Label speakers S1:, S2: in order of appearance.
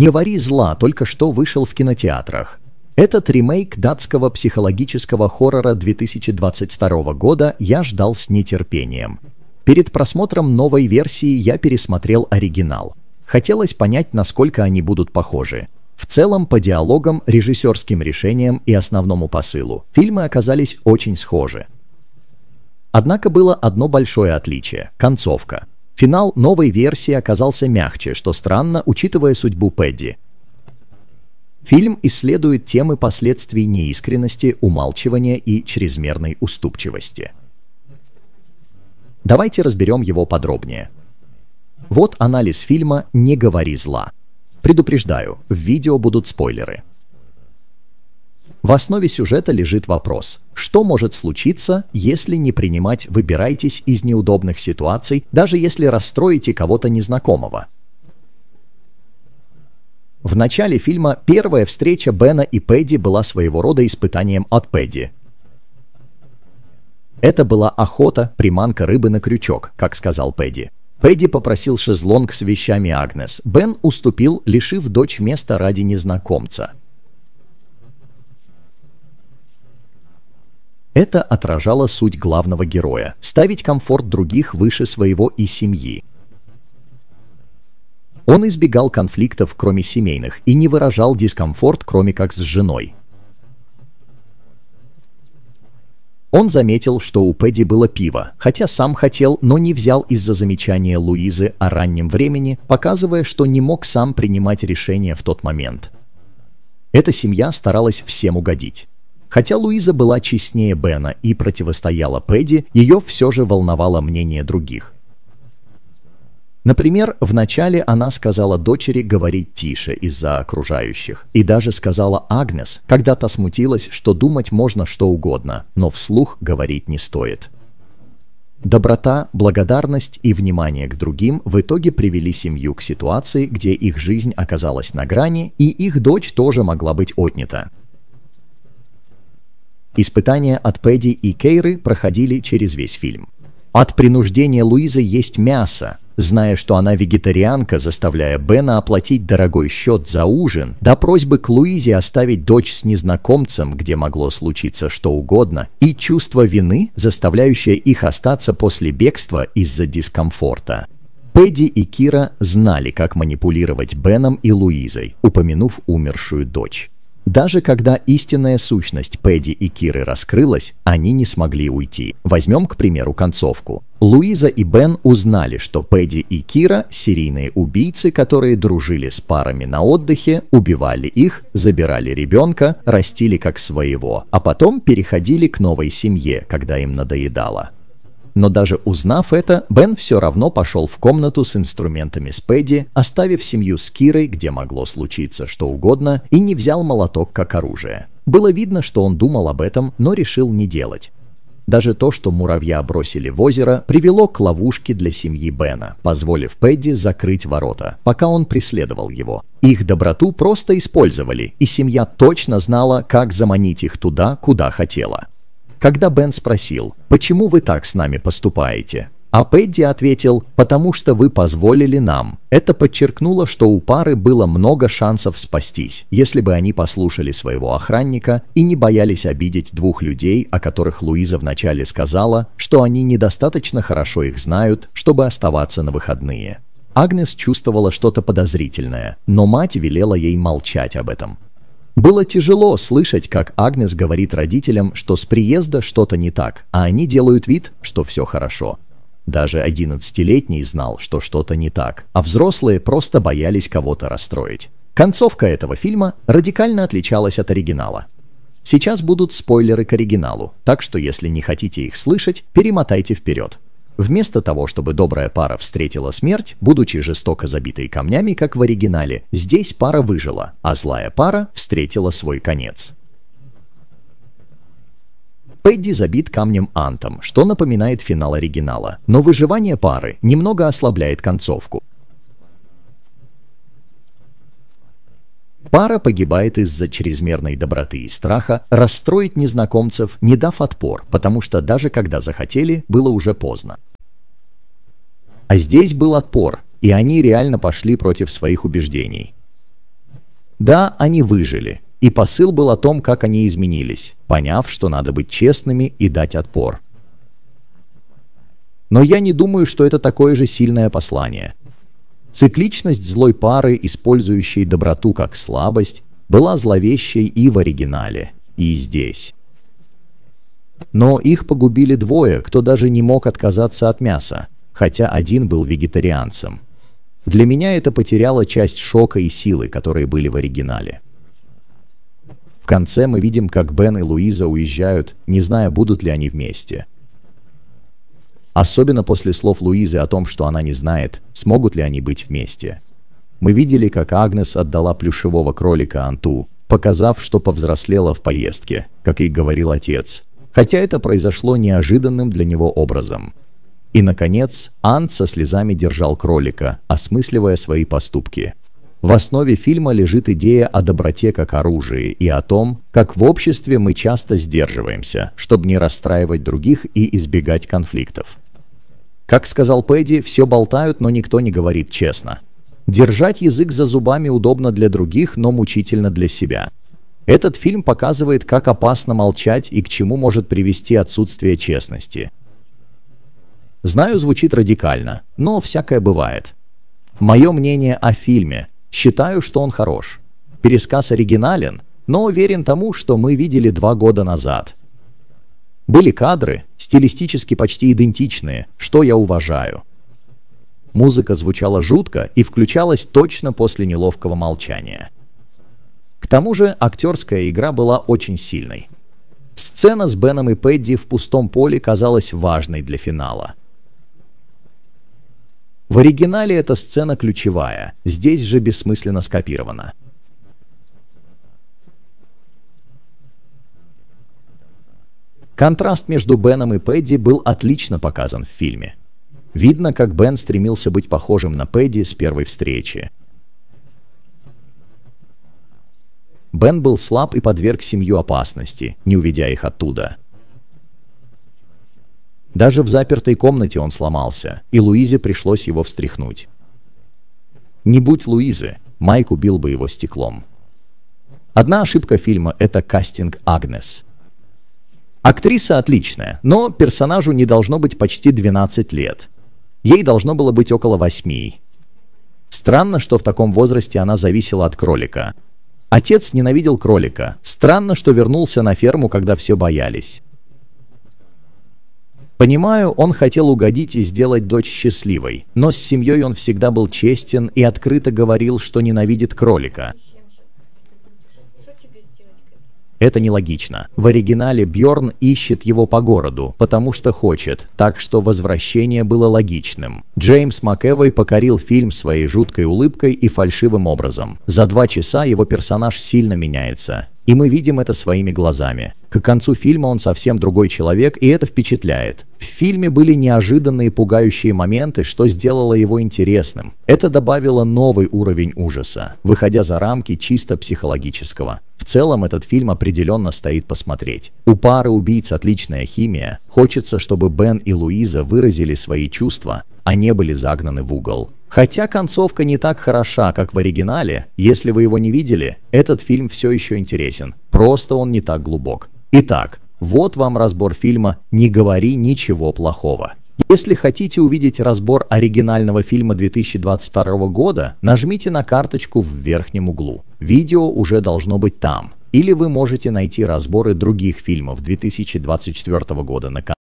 S1: «Не вари зла» только что вышел в кинотеатрах. Этот ремейк датского психологического хоррора 2022 года я ждал с нетерпением. Перед просмотром новой версии я пересмотрел оригинал. Хотелось понять, насколько они будут похожи. В целом, по диалогам, режиссерским решениям и основному посылу фильмы оказались очень схожи. Однако было одно большое отличие – концовка. Финал новой версии оказался мягче, что странно, учитывая судьбу Пэдди. Фильм исследует темы последствий неискренности, умалчивания и чрезмерной уступчивости. Давайте разберем его подробнее. Вот анализ фильма «Не говори зла». Предупреждаю, в видео будут спойлеры – в основе сюжета лежит вопрос, что может случиться, если не принимать «выбирайтесь из неудобных ситуаций», даже если расстроите кого-то незнакомого. В начале фильма первая встреча Бена и Пэдди была своего рода испытанием от Пэдди. Это была охота, приманка рыбы на крючок, как сказал Пэдди. Пэдди попросил шезлонг с вещами Агнес. Бен уступил, лишив дочь места ради незнакомца. Это отражало суть главного героя – ставить комфорт других выше своего и семьи. Он избегал конфликтов, кроме семейных, и не выражал дискомфорт, кроме как с женой. Он заметил, что у Пэдди было пиво, хотя сам хотел, но не взял из-за замечания Луизы о раннем времени, показывая, что не мог сам принимать решения в тот момент. Эта семья старалась всем угодить. Хотя Луиза была честнее Бена и противостояла Пэдди, ее все же волновало мнение других. Например, вначале она сказала дочери говорить тише из-за окружающих, и даже сказала Агнес, когда то смутилась, что думать можно что угодно, но вслух говорить не стоит. Доброта, благодарность и внимание к другим в итоге привели семью к ситуации, где их жизнь оказалась на грани, и их дочь тоже могла быть отнята. Испытания от Пэдди и Кейры проходили через весь фильм. От принуждения Луизы есть мясо, зная, что она вегетарианка, заставляя Бена оплатить дорогой счет за ужин, до просьбы к Луизе оставить дочь с незнакомцем, где могло случиться что угодно, и чувство вины, заставляющее их остаться после бегства из-за дискомфорта. Пэдди и Кира знали, как манипулировать Беном и Луизой, упомянув умершую дочь. Даже когда истинная сущность Пэдди и Киры раскрылась, они не смогли уйти. Возьмем, к примеру, концовку. Луиза и Бен узнали, что Пэдди и Кира – серийные убийцы, которые дружили с парами на отдыхе, убивали их, забирали ребенка, растили как своего, а потом переходили к новой семье, когда им надоедало. Но даже узнав это, Бен все равно пошел в комнату с инструментами Спэдди, оставив семью с Кирой, где могло случиться что угодно, и не взял молоток как оружие. Было видно, что он думал об этом, но решил не делать. Даже то, что муравья бросили в озеро, привело к ловушке для семьи Бена, позволив Пэдди закрыть ворота, пока он преследовал его. Их доброту просто использовали, и семья точно знала, как заманить их туда, куда хотела. Когда Бен спросил, почему вы так с нами поступаете, а Пэдди ответил, потому что вы позволили нам. Это подчеркнуло, что у пары было много шансов спастись, если бы они послушали своего охранника и не боялись обидеть двух людей, о которых Луиза вначале сказала, что они недостаточно хорошо их знают, чтобы оставаться на выходные. Агнес чувствовала что-то подозрительное, но мать велела ей молчать об этом. Было тяжело слышать, как Агнес говорит родителям, что с приезда что-то не так, а они делают вид, что все хорошо. Даже 11-летний знал, что что-то не так, а взрослые просто боялись кого-то расстроить. Концовка этого фильма радикально отличалась от оригинала. Сейчас будут спойлеры к оригиналу, так что если не хотите их слышать, перемотайте вперед. Вместо того, чтобы добрая пара встретила смерть, будучи жестоко забитой камнями, как в оригинале, здесь пара выжила, а злая пара встретила свой конец. Пэдди забит камнем Антом, что напоминает финал оригинала, но выживание пары немного ослабляет концовку. Пара погибает из-за чрезмерной доброты и страха расстроить незнакомцев, не дав отпор, потому что даже когда захотели, было уже поздно. А здесь был отпор, и они реально пошли против своих убеждений. Да, они выжили, и посыл был о том, как они изменились, поняв, что надо быть честными и дать отпор. Но я не думаю, что это такое же сильное послание. Цикличность злой пары, использующей доброту как слабость, была зловещей и в оригинале, и здесь. Но их погубили двое, кто даже не мог отказаться от мяса – хотя один был вегетарианцем. Для меня это потеряло часть шока и силы, которые были в оригинале. В конце мы видим, как Бен и Луиза уезжают, не зная, будут ли они вместе. Особенно после слов Луизы о том, что она не знает, смогут ли они быть вместе. Мы видели, как Агнес отдала плюшевого кролика Анту, показав, что повзрослела в поездке, как и говорил отец, хотя это произошло неожиданным для него образом – и, наконец, Ан со слезами держал кролика, осмысливая свои поступки. В основе фильма лежит идея о доброте как оружии и о том, как в обществе мы часто сдерживаемся, чтобы не расстраивать других и избегать конфликтов. Как сказал Пэдди, все болтают, но никто не говорит честно. Держать язык за зубами удобно для других, но мучительно для себя. Этот фильм показывает, как опасно молчать и к чему может привести отсутствие честности – Знаю, звучит радикально, но всякое бывает. Мое мнение о фильме. Считаю, что он хорош. Пересказ оригинален, но уверен тому, что мы видели два года назад. Были кадры, стилистически почти идентичные, что я уважаю. Музыка звучала жутко и включалась точно после неловкого молчания. К тому же актерская игра была очень сильной. Сцена с Беном и Пэдди в пустом поле казалась важной для финала. В оригинале эта сцена ключевая, здесь же бессмысленно скопирована. Контраст между Беном и Пэдди был отлично показан в фильме. Видно, как Бен стремился быть похожим на Пэдди с первой встречи. Бен был слаб и подверг семью опасности, не уведя их оттуда. Даже в запертой комнате он сломался, и Луизе пришлось его встряхнуть. Не будь Луизы, Майк убил бы его стеклом. Одна ошибка фильма – это кастинг Агнес. Актриса отличная, но персонажу не должно быть почти 12 лет. Ей должно было быть около 8. Странно, что в таком возрасте она зависела от кролика. Отец ненавидел кролика. Странно, что вернулся на ферму, когда все боялись. Понимаю, он хотел угодить и сделать дочь счастливой, но с семьей он всегда был честен и открыто говорил, что ненавидит кролика. Это нелогично. В оригинале Бьорн ищет его по городу, потому что хочет, так что возвращение было логичным. Джеймс МакЭвой покорил фильм своей жуткой улыбкой и фальшивым образом. За два часа его персонаж сильно меняется. И мы видим это своими глазами. К концу фильма он совсем другой человек, и это впечатляет. В фильме были неожиданные пугающие моменты, что сделало его интересным. Это добавило новый уровень ужаса, выходя за рамки чисто психологического. В целом этот фильм определенно стоит посмотреть. У пары убийц отличная химия. Хочется, чтобы Бен и Луиза выразили свои чувства, они были загнаны в угол. Хотя концовка не так хороша, как в оригинале, если вы его не видели, этот фильм все еще интересен, просто он не так глубок. Итак, вот вам разбор фильма «Не говори ничего плохого». Если хотите увидеть разбор оригинального фильма 2022 года, нажмите на карточку в верхнем углу. Видео уже должно быть там. Или вы можете найти разборы других фильмов 2024 года на канале.